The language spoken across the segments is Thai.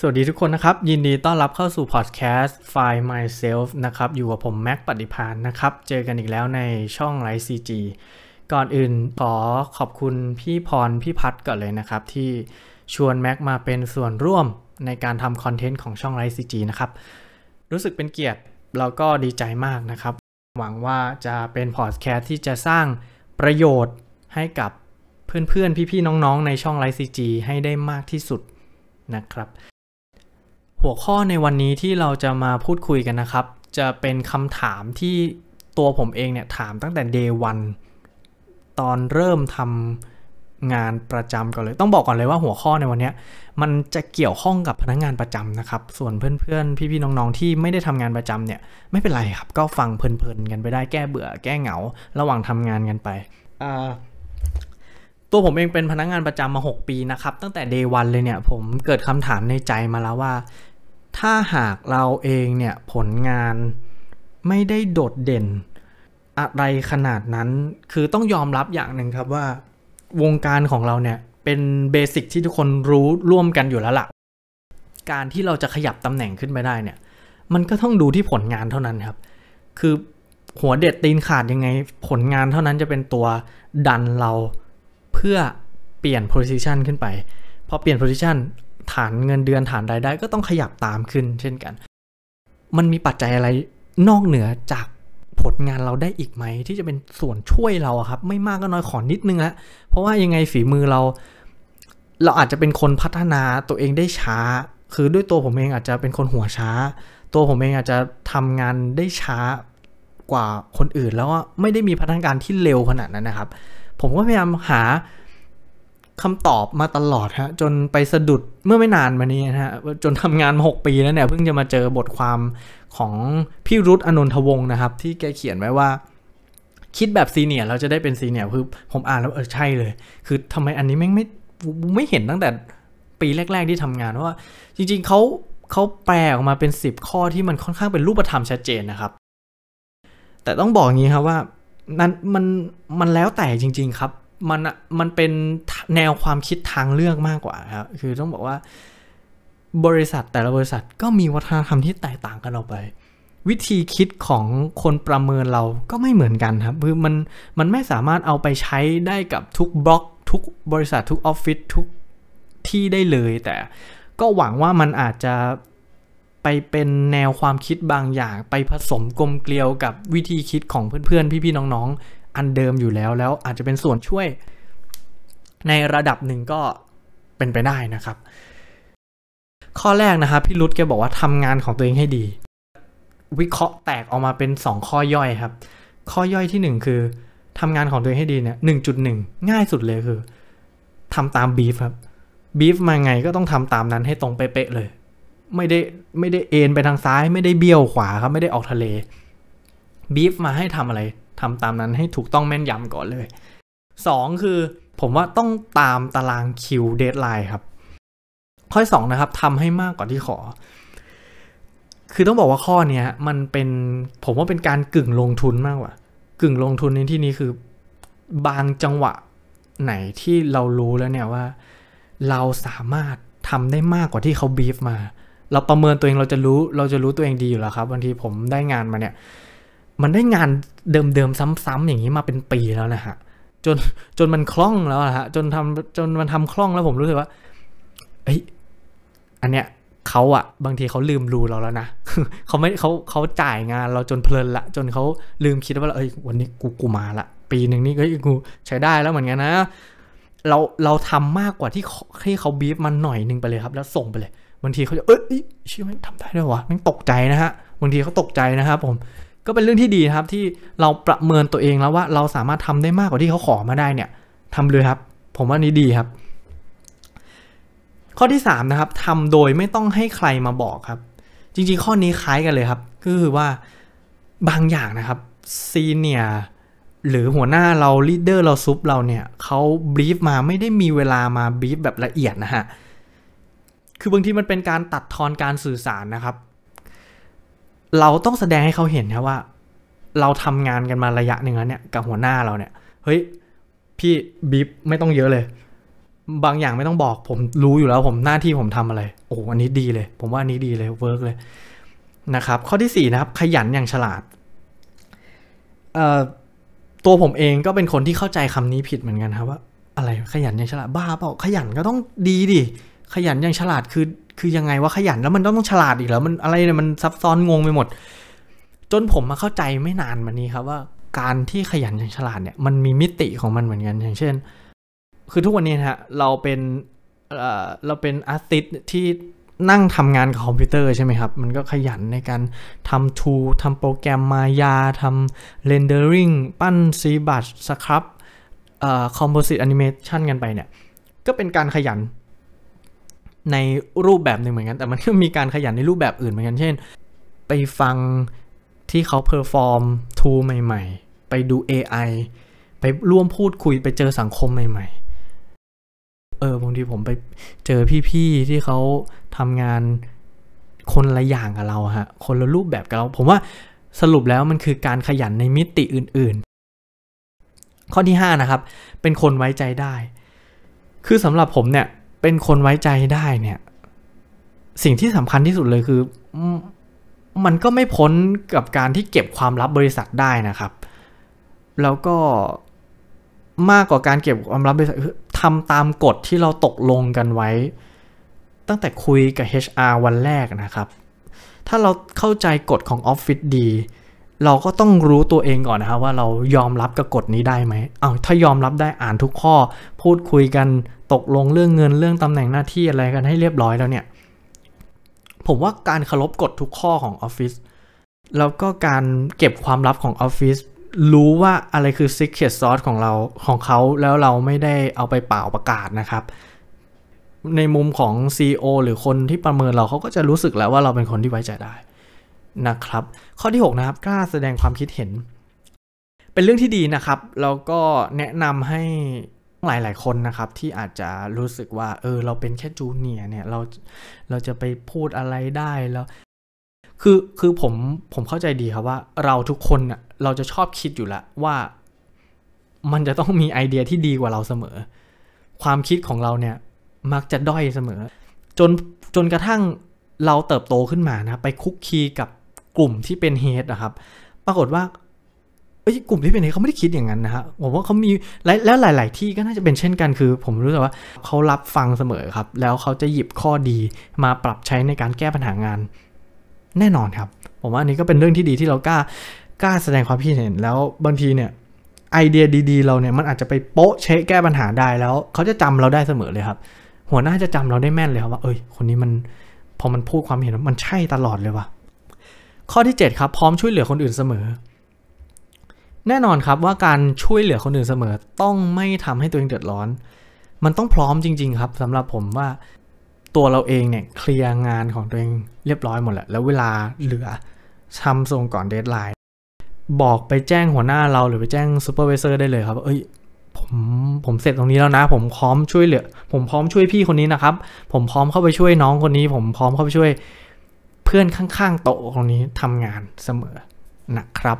สวัสดีทุกคนนะครับ ยินดีต้อนรับเข้าสู่พอดแคสต์ Find Myself นะครับ อยู่กับผมแม็กปฏิพานนะครับ เจอกันอีกแล้วในช่องไลฟ์ซีจีก่อนอื่นขอขอบคุณพี่พรพี่พัดก่อนเลยนะครับ ที่ชวนแม็กมาเป็นส่วนร่วมในการทำคอนเทนต์ของช่องไลฟ์ซีจีนะครับ รู้สึกเป็นเกียรติเราก็ดีใจมากนะครับ หวังว่าจะเป็นพอดแคสต์ที่จะสร้างประโยชน์ให้กับเพื่อนๆพี่ๆน้องๆ ในช่องไลฟ์ซีจีให้ได้มากที่สุดนะครับหัวข้อในวันนี้ที่เราจะมาพูดคุยกันนะครับ จะเป็นคำถามที่ตัวผมเองเนี่ยถามตั้งแต่ day วันตอนเริ่มทำงานประจำก่อนเลย ต้องบอกก่อนเลยว่าหัวข้อในวันนี้มันจะเกี่ยวข้องกับพนักงงานประจำนะครับ ส่วนเพื่อนๆ พี่ๆ น้องๆ ที่ไม่ได้ทำงานประจำเนี่ยไม่เป็นไรครับก็ฟังเพลินๆกันไปได้แก้เบื่อ แก้เหงา ระหว่างทำงานกันไปตัวผมเองเป็นพนักงงานประจำมา 6 ปีนะครับ ตั้งแต่ day วันเลยเนี่ยผมเกิดคำถามในใจมาแล้วว่าถ้าหากเราเองเนี่ยผลงานไม่ได้โดดเด่นอะไรขนาดนั้น คือต้องยอมรับอย่างหนึ่งครับว่าวงการของเราเนี่ย เป็นเบสิกที่ทุกคนรู้ร่วมกันอยู่แล้วละ่ะการที่เราจะขยับตำแหน่งขึ้นไปได้เนี่ยมันก็ต้องดูที่ผลงานเท่านั้นครับ คือหัวเด็ดตีนขาดยังไงผลงานเท่านั้นจะเป็นตัวดันเราเพื่อเปลี่ยนโพ i ิชันขึ้นไปพอเปลี่ยนโพ i ิชันฐานเงินเดือนฐานรายได้ก็ต้องขยับตามขึ้น เช่นกัน มันมีปัจจัยอะไรนอกเหนือจากผลงานเราได้อีกไหมที่จะเป็นส่วนช่วยเราครับ ไม่มากก็น้อยขอนิดนึงละเพราะว่ายังไงฝีมือเรา เราอาจจะเป็นคนพัฒนาตัวเองได้ช้า คือด้วยตัวผมเองอาจจะเป็นคนหัวช้า ตัวผมเองอาจจะทำงานได้ช้ากว่าคนอื่น แล้ว่าไม่ได้มีพัฒนาการที่เร็วขนาดนั้นนะครับ ผมก็พยายามหาคำตอบมาตลอดฮะ จนไปสะดุดเมื่อไม่นานมานี้นะฮะจนทำงานมา 6 ปีแล้วเนี่ย เพิ่งจะมาเจอบทความของพี่รุตอนนทวงศ์นะครับ ที่แกเขียนไว้ว่า คิดแบบซีเนียร์เราจะได้เป็นซีเนียร์คือผมอ่านแล้วเออ ใช่เลย คือทำไมอันนี้แม่งไม่ไม่เห็นตั้งแต่ปีแรก ๆที่ทำงานว่า จริง ๆเขาเขาแปลออกมาเป็น 10 ข้อที่มันค่อนข้างเป็นรูปธรรมชัดเจนนะครับ แต่ต้องบอกงี้ครับว่านั้นมันมันแล้วแต่จริง ๆครับมันมันเป็นแนวความคิดทางเลือกมากกว่าครับ คือต้องบอกว่าบริษัทแต่ละบริษัทก็มีวัฒนธรรมที่แตกต่างกันออกไป วิธีคิดของคนประเมินเราก็ไม่เหมือนกันครับ คือมันมันไม่สามารถเอาไปใช้ได้กับทุกบล็อกทุกบริษัททุกออฟฟิศทุกที่ได้เลย แต่ก็หวังว่ามันอาจจะไปเป็นแนวความคิดบางอย่างไปผสมกลมเกลียวกับวิธีคิดของเพื่อนๆพี่ๆน้องๆอันเดิมอยู่แล้วแล้วอาจจะเป็นส่วนช่วย ในระดับหนึ่งก็เป็นไปได้นะครับ ข้อแรกนะครับพี่รุตแกบอกว่าทำงานของตัวเองให้ดี วิเคราะห์แตกออกมาเป็น 2 ข้อย่อยครับ ข้อย่อยที่ 1 คือทำงานของตัวเองให้ดีเนี่ยหนึ่งจุดหนึ่งง่ายสุดเลยคือทำตามบีฟครับ บีฟมาไงก็ต้องทำตามนั้นให้ตรงเป๊ะเลย ไม่ได้ไม่ได้เอ็นไปทางซ้าย ไม่ได้เบี้ยวขวาครับไม่ได้ออกทะเลบีฟมาให้ทำอะไรทำตามนั้นให้ถูกต้องแม่นยำก่อนเลย 2 คือผมว่าต้องตามตารางคิวเดทไลน์ครับ ข้อ2นะครับทำให้มากกว่าที่ขอ คือต้องบอกว่าข้อเนี้ยมันเป็นผมว่าเป็นการกึ่งลงทุนมากกว่า กึ่งลงทุนในที่นี้คือ บางจังหวะไหนที่เรารู้แล้วเนี่ย ว่าเราสามารถทำได้มากกว่าที่เขาบีฟมา เราประเมินตัวเองเราจะรู้ เราจะรู้ตัวเองดีอยู่แล้วครับบางทีผมได้งานมาเนี่ยมันได้งานเดิมๆซ้ำๆอย่างนี้มาเป็นปีแล้วนะฮะ จนจนมันคล่องแล้วนะฮะจนทำจนมันทำคล่องแล้วผมรู้สึกว่าเอ้ยอันเนี้ยเขาอะบางทีเขาลืมรูเราแล้วนะเขาไม่เขาเขาจ่ายงานเราจนเพลินละจนเขาลืมคิดว่าเอ้ยวันนี้กูกูมาละปีหนึ่งนี่ก็กู ใช้ได้แล้วเหมือนกันนะ เราเราทำมากกว่าที่ให้เขาบีบมันหน่อยนึงไปเลยครับ แล้ว ส่งไปเลย บางทีเขาจะเอ้ยชื่อไม่ทำได้ด้วยวะมันตกใจนะฮะ บางทีเขาตกใจนะครับผมก็เป็นเรื่องที่ดีครับที่เราประเมินตัวเองแล้วว่าเราสามารถทำได้มากกว่าที่เขาขอมาได้เนี่ยทำเลยครับผมว่านี้ดีครับ ข้อที่ 3 นะครับทำโดยไม่ต้องให้ใครมาบอกครับ จริงๆ ข้อนี้คล้ายกันเลยครับ ก็คือว่าบางอย่างนะครับ ซีเนียหรือหัวหน้าเราลีดเดอร์เราซุปเราเนี่ยเขาบีฟมาไม่ได้มีเวลามาบีฟแบบละเอียดนะฮะคือบางทีมันเป็นการตัดทอนการสื่อสารนะครับเราต้องแสดงให้เขาเห็นนะว่า เราทำงานกันมาระยะหนึ่งแล้วเนี่ยกับหัวหน้าเราเนี่ย เฮ้ยพี่บีบไม่ต้องเยอะเลย บางอย่างไม่ต้องบอก ผมรู้อยู่แล้วผมหน้าที่ผมทำอะไรโอ้อันนี้ดีเลย ผมว่าอันนี้ดีเลยเวิร์กเลย นะครับ ข้อที่สี่นะครับ ขยันอย่างฉลาดเออตัวผมเองก็เป็นคนที่เข้าใจคำนี้ผิดเหมือนกันครับ ว่าอะไรขยันอย่างฉลาดบ้าเปล่าขยันก็ต้องดีดิขยันอย่างฉลาดคือคือยังไงว่าขยันแล้วมันต้องต้องฉลาดอีกเหรอมันอะไรเนี่ยมันซับซ้อนงงไปหมด จนผมมาเข้าใจไม่นานมานี้ครับว่าการที่ขยันอย่างฉลาดเนี่ย มันมีมิติของมันเหมือนกันอย่างเช่น คือทุกวันนี้ฮะเราเป็นเราเป็นอาร์ติสที่นั่งทำงานกับคอมพิวเตอร์ใช่ไหมครับ มันก็ขยันในการทำทูทำโปรแกรมมายาทำเรนเดอริงปั้นซีบัตสครับคอมโพสิตแอนิเมชันกันไปเนี่ยก็เป็นการขยันในรูปแบบหนึ่งเหมือนกัน แต่มันก็มีการขยันในรูปแบบอื่นเหมือนกันเช่น ไปฟังที่เขาเพอร์ฟอร์มทูใหม่ ๆ ไปดู AI ไปร่วมพูดคุยไปเจอสังคมใหม่ ๆ เออบางทีผมไปเจอพี่ ๆที่เขาทำงานคนละอย่างกับเราฮะ คนละรูปแบบกับเราผมว่าสรุปแล้วมันคือการขยันในมิติอื่นๆ ข้อที่ 5 นะครับ เป็นคนไว้ใจได้ คือสำหรับผมเนี่ยเป็นคนไว้ใจได้เนี่ย สิ่งที่สำคัญที่สุดเลยคือ มันก็ไม่พ้นกับการที่เก็บความลับบริษัทได้นะครับ แล้วก็มากกว่าการเก็บความลับบริษัททำตามกฎที่เราตกลงกันไว้ ตั้งแต่คุยกับ HR วันแรกนะครับ ถ้าเราเข้าใจกฎของออฟฟิศดีเราก็ต้องรู้ตัวเองก่อนนะครับว่าเรายอมรับกับกฎนี้ได้ไหมเอาถ้ายอมรับได้อ่านทุกข้อ พูดคุยกันตกลงเรื่องเงินเรื่องตำแหน่งหน้าที่อะไรกันให้เรียบร้อยแล้วเนี่ยผมว่าการเคารพกฎทุกข้อของออฟฟิศแล้วก็การเก็บความลับของออฟฟิศรู้ว่าอะไรคือซิกเก็ตซอสของเราของเขาแล้วเราไม่ได้เอาไปเป่าประกาศนะครับในมุมของ CEO หรือคนที่ประเมินเราเขาก็จะรู้สึกแล้วว่าเราเป็นคนที่ไว้ใจได้นะครับ ข้อที่6นะครับกล้าแสดงความคิดเห็นเป็นเรื่องที่ดีนะครับ แล้วก็แนะนำให้หลาย ๆ คนนะครับที่อาจจะรู้สึกว่า เออเราเป็นแค่จูเนียร์เนี่ย เราเราจะไปพูดอะไรได้แล้วคือคือผมผมเข้าใจดีครับว่าเราทุกคนอ่ะเราจะชอบคิดอยู่ละว่ามันจะต้องมีไอเดียที่ดีกว่าเราเสมอ ความคิดของเราเนี่ยมักจะด้อยเสมอ จนจนกระทั่งเราเติบโตขึ้นมานะไปคุกคีกับกลุ่มที่เป็นเฮดนะครับ ปรากฏว่า เอ้ยกลุ่มที่เป็นเฮดเขาไม่ได้คิดอย่างนั้นนะฮะ ผมว่าเขามีแล้วหลาย ๆ ที่ก็น่าจะเป็นเช่นกัน คือ ผมรู้สึกว่าเขารับฟังเสมอครับ แล้วเขาจะหยิบข้อดีมาปรับใช้ในการแก้ปัญหางาน แน่นอนครับ ผมว่าอันนี้ก็เป็นเรื่องที่ดีที่เรากล้า กล้าแสดงความคิดเห็น แล้วบางทีเนี่ยไอเดียดี ๆ เราเนี่ยมันอาจจะไปโป๊ะเชะแก้ปัญหาได้แล้วเขาจะจำเราได้เสมอเลยครับ หัวหน้าจะจำเราได้แม่นเลยครับว่า เอ้ย คนนี้มันพอมันพูดความเห็นมันใช่ตลอดเลยว่ะข้อที่7ครับพร้อมช่วยเหลือคนอื่นเสมอ แน่นอนครับว่าการช่วยเหลือคนอื่นเสมอ ต้องไม่ทำให้ตัวเองเดือดร้อน มันต้องพร้อมจริงๆ ครับ สำหรับผมว่าตัวเราเองเนี่ยเคลียร์งานของตัวเองเรียบร้อยหมดแล้วแล้วเวลาเหลือทำส่งก่อนเดทไลน์บอกไปแจ้งหัวหน้าเราหรือไปแจ้งซูเปอร์วิเซอร์ได้เลยครับ เอ้ยผมผมเสร็จตรงนี้แล้วนะ ผมพร้อมช่วยเหลือ ผมพร้อมช่วยพี่คนนี้นะครับผมพร้อมเข้าไปช่วยน้องคนนี้ผมพร้อมเข้าไปช่วยพื่อนข้างๆโต๊ะตรงนี้ทำงานเสมอนะครับ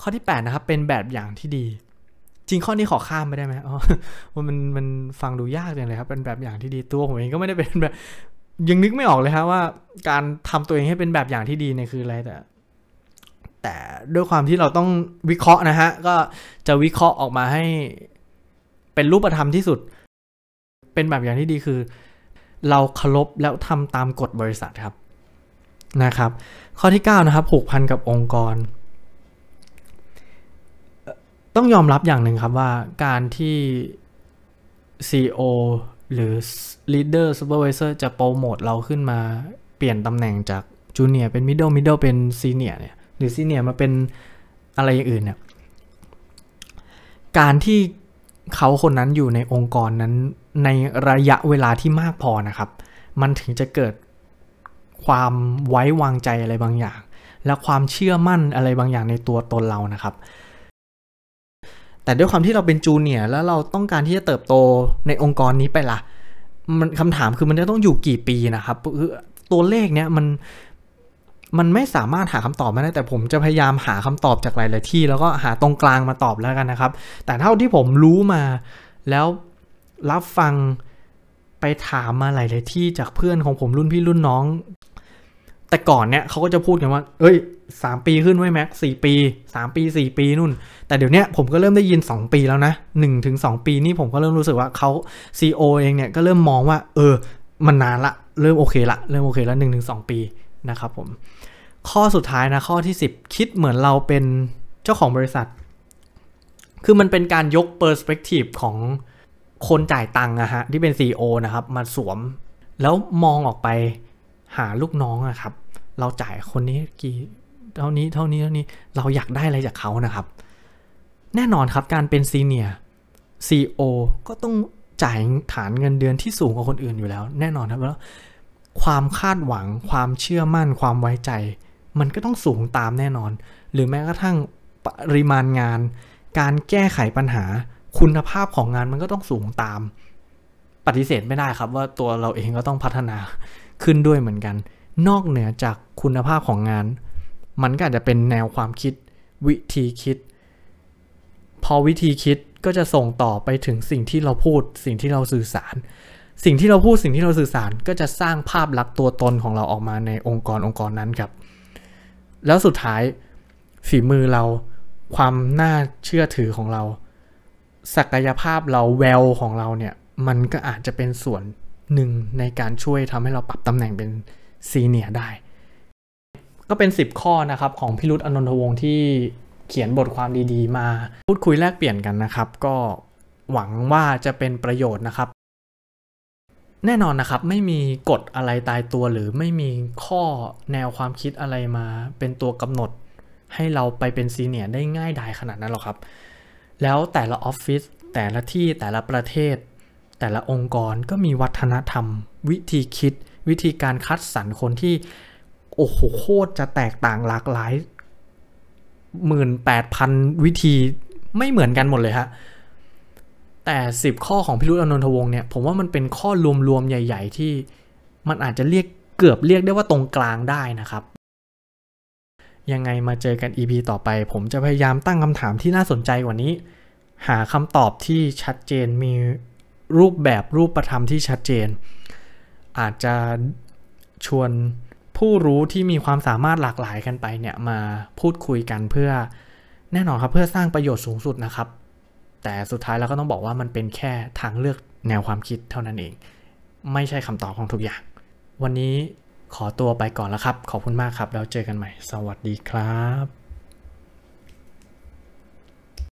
ข้อที่8นะครับเป็นแบบอย่างที่ดีจริงข้อนี้ขอข้ามไปได้ไหมอ๋อมันมันฟังดูยากจังเลยครับ เป็นแบบอย่างที่ดีตัวผมเองก็ไม่ได้เป็นแบบยังนึกไม่ออกเลยครับว่า การทำตัวเองให้เป็นแบบอย่างที่ดีเนี่ยคืออะไรแต่แต่ด้วยความที่เราต้องวิเคราะห์นะฮะก็จะวิเคราะห์ออกมาให้ เป็นรูปธรรมที่สุด เป็นแบบอย่างที่ดีคือ เราเคารพแล้วทำตามกฎบริษัทครับนะครับ ข้อที่ 9 นะครับผูกพันกับองค์กร ต้องยอมรับอย่างหนึ่งครับว่าการที่ CEO หรือ Leader Supervisor จะโปรโมทเราขึ้นมาเปลี่ยนตำแหน่งจากจูเนียร์เป็นมิดเดิลมิดเดิลเป็นซีเนียร์เนี่ยหรือซีเนียร์มาเป็นอะไรอย่างอื่นเนี่ยการที่เขาคนนั้นอยู่ในองค์กรนั้นในระยะเวลาที่มากพอนะครับ มันถึงจะเกิดความไว้วางใจอะไรบางอย่าง และความเชื่อมั่นอะไรบางอย่างในตัวตนเรานะครับ แต่ด้วยความที่เราเป็นจูเนียร์แล้วเราต้องการที่จะเติบโตในองค์กรนี้ไปละ่ะมันคำถามคือมันจะต้องอยู่กี่ปีนะครับคือตัวเลขเนี้ยมันมันไม่สามารถหาคำตอบมาได้แต่ผมจะพยายามหาคำตอบจากหลายๆที่ แล้วก็หาตรงกลางมาตอบแล้วกันนะครับ แต่เท่าที่ผมรู้มาแล้วรับฟังไปถามมาหลาย ๆ ที่จากเพื่อนของผมรุ่นพี่รุ่นน้องแต่ก่อนเนี่ยเขาก็จะพูดกันว่าเอ้ยสามปีขึ้นไว้แม็กสี่ปีสามปีสี่ปีนู่น แต่เดี๋ยวนี้ผมก็เริ่มได้ยิน 2 ปีแล้วนะหนึ่งถึงสองปี นี่ผมก็เริ่มรู้สึกว่าเขา CEO เองเนี่ยก็เริ่มมองว่า เออ มันนานละเริ่มโอเคละ เริ่มโอเคละหนึ่งถึงสองปีนะครับผม ข้อสุดท้ายนะข้อที่ 10 คิดเหมือนเราเป็นเจ้าของบริษัท คือมันเป็นการยกเปอร์สเปกทีฟของคนจ่ายตังค์อะฮะที่เป็น CEO นะครับมาสวมแล้วมองออกไปหาลูกน้องอะครับเราจ่ายคนนี้กี่เท่านี้เท่านี้เท่านี้ เราอยากได้อะไรจากเขานะครับ แน่นอนครับการเป็นซีเนียร์ซีโอก็ต้องจ่ายฐานเงินเดือนที่สูงกว่าคนอื่นอยู่แล้วแน่นอนครับแล้วความคาดหวัง ความเชื่อมั่น ความไว้ใจ มันก็ต้องสูงตามแน่นอน หรือแม้กระทั่งปริมาณงาน การแก้ไขปัญหา คุณภาพของงานมันก็ต้องสูงตาม ปฏิเสธไม่ได้ครับ ว่าตัวเราเองก็ต้องพัฒนาขึ้นด้วยเหมือนกันนอกเหนือจากคุณภาพของงาน มันก็อาจจะเป็นแนวความคิดวิธีคิด พอวิธีคิดก็จะส่งต่อไปถึงสิ่งที่เราพูดสิ่งที่เราสื่อสาร สิ่งที่เราพูดสิ่งที่เราสื่อสาร ก็จะสร้างภาพลักษณ์ตัวตนของเราออกมาในองค์กรองค์กรนั้นครับ แล้วสุดท้ายฝีมือเราความน่าเชื่อถือของเราศักยภาพเราแววของเราเนี่ยมันก็อาจจะเป็นส่วนหนึ่งในการช่วยทำให้เราปรับตำแหน่งเป็นซีเนียได้ ก็เป็น 10 ข้อนะครับของพิรุธอนนทวงศ์ที่เขียนบทความดีๆ มาพูดคุยแลกเปลี่ยนกันนะครับ ก็หวังว่าจะเป็นประโยชน์นะครับ แน่นอนนะครับไม่มีกฎอะไรตายตัวหรือไม่มีข้อแนวความคิดอะไรมา เป็นตัวกำหนดให้เราไปเป็นซีเนียร์ได้ง่ายดายขนาดนั้นหรอกครับ แล้วแต่ละออฟฟิศแต่ละที่แต่ละประเทศ แต่ละองค์กรก็มีวัฒนธรรม วิธีคิดวิธีการคัดสรรคนที่โอ้โหโคตรจะแตกต่างหลากหลายหมื่นแปดพันวิธีไม่เหมือนกันหมดเลยฮะแต่ 10 ข้อของพิรุธอนนทวงเนี่ย ผมว่ามันเป็นข้อรวมๆ ใหญ่ๆที่มันอาจจะเรียกเกือบเรียกได้ว่าตรงกลางได้นะครับ ยังไงมาเจอกัน EP ต่อไป ผมจะพยายามตั้งคำถามที่น่าสนใจกว่านี้ หาคำตอบที่ชัดเจนมีรูปแบบรูปประธรรมที่ชัดเจนอาจจะชวนผู้รู้ที่มีความสามารถหลากหลายกันไปเนี่ยมาพูดคุยกันเพื่อ แน่นอนครับเพื่อสร้างประโยชน์สูงสุดนะครับ แต่สุดท้ายเราก็ต้องบอกว่ามันเป็นแค่ทางเลือกแนวความคิดเท่านั้นเอง ไม่ใช่คำตอบของทุกอย่าง วันนี้ขอตัวไปก่อนแล้วครับ ขอบคุณมากครับ แล้วเจอกันใหม่ สวัสดีครับ